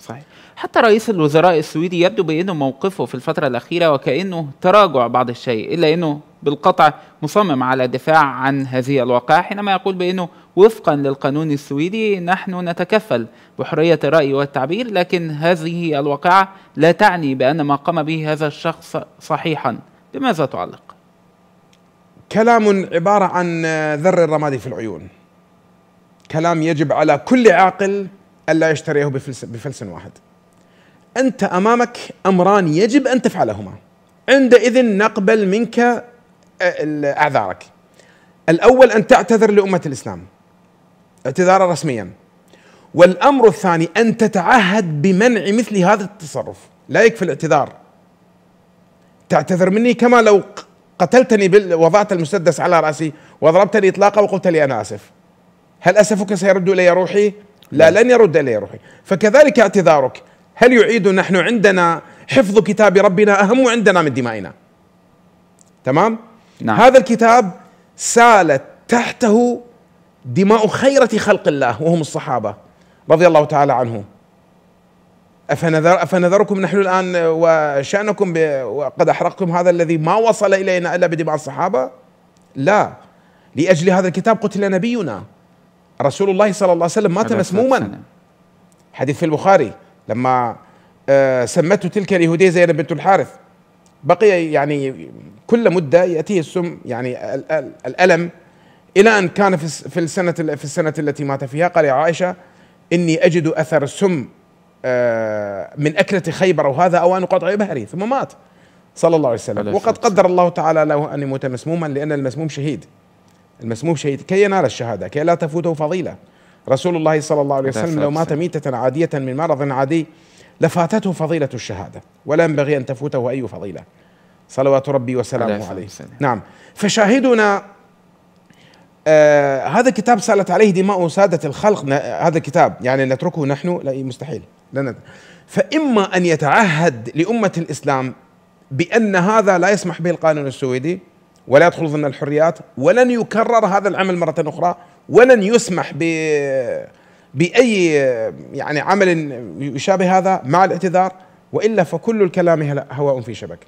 صحيح حتى رئيس الوزراء السويدي يبدو بأنه موقفه في الفترة الأخيرة وكأنه تراجع بعض الشيء إلا أنه بالقطع مصمم على الدفاع عن هذه الواقعة حينما يقول بأنه وفقا للقانون السويدي نحن نتكفل بحرية الرأي والتعبير لكن هذه الواقعة لا تعني بأن ما قام به هذا الشخص صحيحا لماذا تعلق؟ كلام عبارة عن ذر الرماد في العيون كلام يجب على كل عاقل ألا يشتريه بفلس بفلس واحد أنت أمامك أمران يجب أن تفعلهما عندئذ نقبل منك آه، أعذارك الأول أن تعتذر لأمة الإسلام اعتذارا رسميا والأمر الثاني أن تتعهد بمنع مثل هذا التصرف لا يكفي الاعتذار تعتذر مني كما لو قتلتني وضعت المسدس على رأسي وضربتني إطلاقا وقلت لي أنا آسف هل أسفك سيرد إلي روحي لا لن يرد إلي روحي فكذلك اعتذارك هل يعيد نحن عندنا حفظ كتاب ربنا أهم عندنا من دمائنا تمام نعم. هذا الكتاب سالت تحته دماء خيرة خلق الله وهم الصحابة رضي الله تعالى عنهم أفنذر أفنذركم نحن الآن وشأنكم وقد أحرقتم هذا الذي ما وصل إلينا إلا بدماء الصحابة لا لأجل هذا الكتاب قتل نبينا رسول الله صلى الله عليه وسلم مات مسموما حديث في البخاري لما آه، سمته تلك اليهودية زينب بنت الحارث بقي يعني كل مدة يأتيه السم يعني الألم إلى أن كان في السنة في السنة التي مات فيها قال يا عائشة إني أجد أثر السم آه، من أكلة خيبر أو هذا أو أن أقطع بهري ثم مات صلى الله عليه وسلم وقد قدر الله تعالى له أن يموت مسموما لأن المسموم شهيد المسموم شهيد كي ينال الشهادة كي لا تفوته فضيلة رسول الله صلى الله عليه وسلم لو مات ميتة عادية من مرض عادي لفاتته فضيلة الشهادة ولا ينبغي أن تفوته أي فضيلة صلوات ربي وسلامه عليه نعم فشاهدنا آه هذا الكتاب سالت عليه دماء سادة الخلق هذا الكتاب يعني نتركه نحن لا مستحيل لن فإما أن يتعهد لأمة الإسلام بأن هذا لا يسمح به القانون السويدي ولا يدخل ضمن الحريات ولن يكرر هذا العمل مرة أخرى ولن يسمح ب بأي يعني عمل يشابه هذا مع الاعتذار وإلا فكل الكلام هواء في شبك